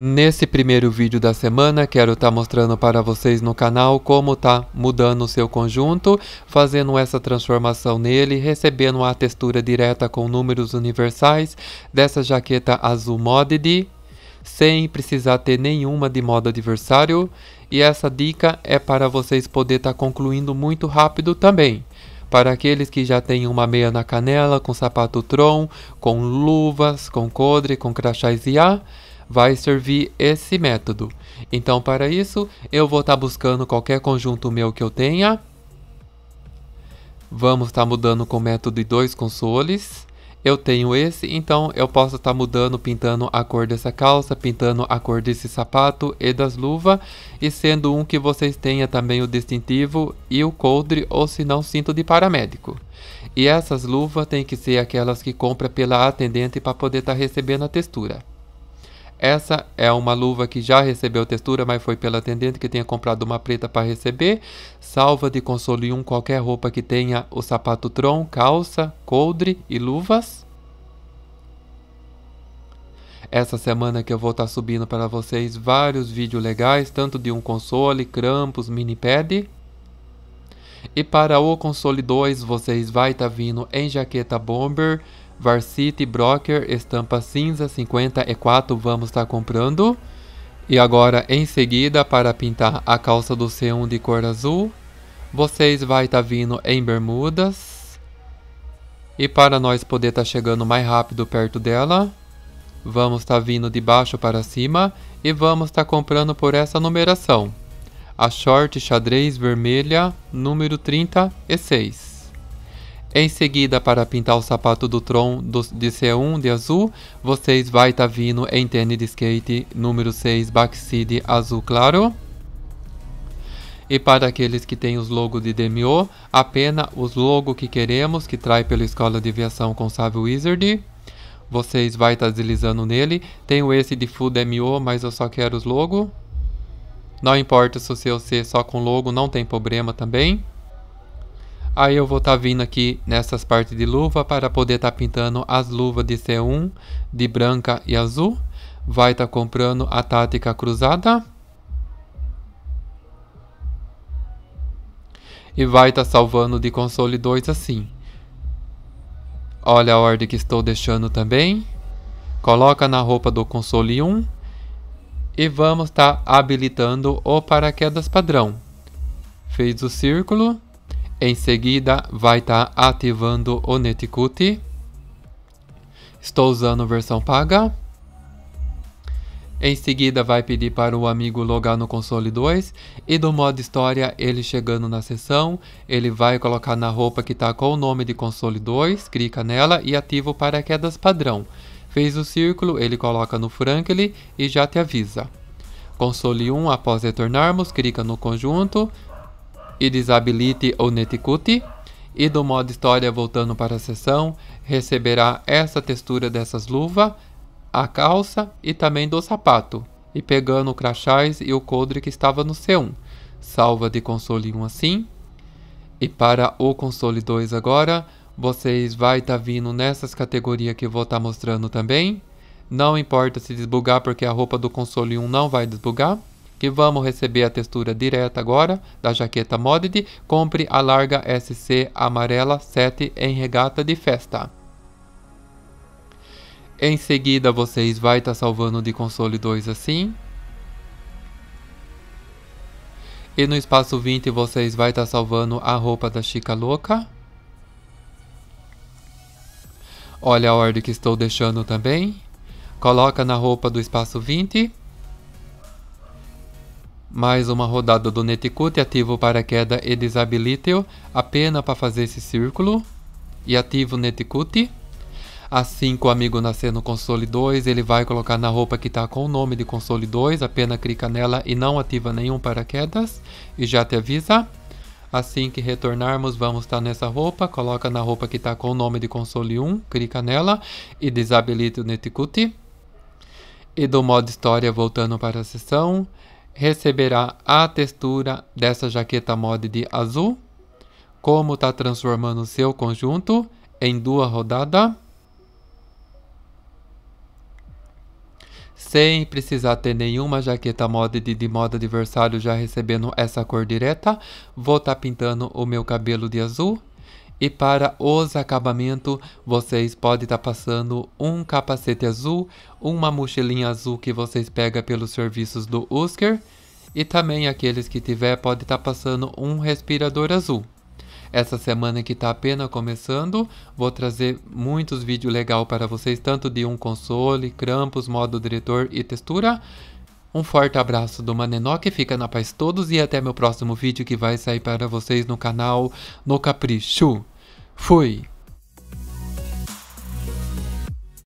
Nesse primeiro vídeo da semana, quero estar tá mostrando para vocês no canal como está mudando o seu conjunto, fazendo essa transformação nele, recebendo a textura direta com números universais dessa jaqueta azul modded, sem precisar ter nenhuma de modo adversário. E essa dica é para vocês poder estar tá concluindo muito rápido também. Para aqueles que já têm uma meia na canela, com sapato tron, com luvas, com codre, com crachás e a vai servir esse método. Então, para isso, eu vou estar tá buscando qualquer conjunto meu que eu tenha. Vamos estar tá mudando com o método de dois consoles. Eu tenho esse, então eu posso estar tá mudando, pintando a cor dessa calça, pintando a cor desse sapato e das luvas. E sendo um que vocês tenha também o distintivo e o coldre, ou se não, cinto de paramédico. E essas luvas têm que ser aquelas que compra pela atendente para poder estar tá recebendo a textura. Essa é uma luva que já recebeu textura, mas foi pela atendente que tenha comprado uma preta para receber. Salva de um qualquer roupa que tenha o sapato tron, calça, coldre e luvas. Essa semana que eu vou estar tá subindo para vocês vários vídeos legais, tanto de um console, crampos, mini pad. E para o console 2, vocês vai estar tá vindo em jaqueta bomber, Varsity Broker, estampa cinza 54, vamos estar tá comprando. E agora, em seguida, para pintar a calça do C1 de cor azul, vocês vai estar tá vindo em bermudas. E para nós poder estar tá chegando mais rápido perto dela, vamos estar tá vindo de baixo para cima e vamos estar tá comprando por essa numeração. A short xadrez vermelha, número 36. Em seguida, para pintar o sapato do Tron do, de C1 de azul, vocês vai estar tá vindo em tênis de skate número 6 backside azul claro. E para aqueles que têm os logos de DMO, apenas os logos que queremos, que trai pela Escola de Aviação com Save Wizard. Vocês vai estar tá deslizando nele. Tenho esse de Full DMO, mas eu só quero os logos. Não importa se o seu ser só com logo, não tem problema também. Aí eu vou estar tá vindo aqui nessas partes de luva para poder estar tá pintando as luvas de C1, de branca e azul. Vai estar tá comprando a tática cruzada. E vai estar tá salvando de console 2 assim. Olha a ordem que estou deixando também. Coloca na roupa do console 1. E vamos estar tá habilitando o paraquedas padrão. Fez o círculo em seguida, vai estar tá ativando o Netcuti. Estou usando versão paga. Em seguida, vai pedir para o amigo logar no console 2 e do modo história, ele chegando na sessão, ele vai colocar na roupa que está com o nome de console 2, clica nela e ativa o paraquedas padrão. Fez o círculo, ele coloca no Franklin e já te avisa. Console 1, após retornarmos, clica no conjunto, e desabilite ou netcute, e do modo história voltando para a sessão receberá essa textura dessas luvas, a calça e também do sapato, e pegando o crachás e o coldre que estava no C1, salva de console 1 assim, e para o console 2 agora, vocês vai estar tá vindo nessas categorias que vou estar tá mostrando também, não importa se desbugar porque a roupa do console 1 não vai desbugar, que vamos receber a textura direta agora da jaqueta Modded, compre a larga SC amarela 7 em regata de festa. Em seguida vocês vai estar tá salvando de console 2 assim. E no espaço 20 vocês vai estar tá salvando a roupa da Chica Louca. Olha a ordem que estou deixando também. Coloca na roupa do espaço 20. Mais uma rodada do Netcute, ativo para queda e desabilite-o, a pena para fazer esse círculo. E ativo o Netcute. Assim que o amigo nascer no console 2, ele vai colocar na roupa que está com o nome de console 2, apenas clica nela e não ativa nenhum paraquedas. E já te avisa. Assim que retornarmos, vamos estar tá nessa roupa, coloca na roupa que está com o nome de console 1, clica nela e desabilite o Netcute. E do modo história, voltando para a sessão, receberá a textura dessa jaqueta mod de azul, como está transformando seu conjunto em duas rodadas, sem precisar ter nenhuma jaqueta mod de, de moda adversário já recebendo essa cor direta, vou estar tá pintando o meu cabelo de azul, e para os acabamentos, vocês podem estar tá passando um capacete azul, uma mochilinha azul que vocês pegam pelos serviços do Husker, e também aqueles que tiver pode estar tá passando um respirador azul. Essa semana que está apenas começando, vou trazer muitos vídeos legais para vocês, tanto de um console, crampos, modo diretor e textura, um forte abraço do Manenó que fica na paz todos e até meu próximo vídeo que vai sair para vocês no canal No Capricho. Fui!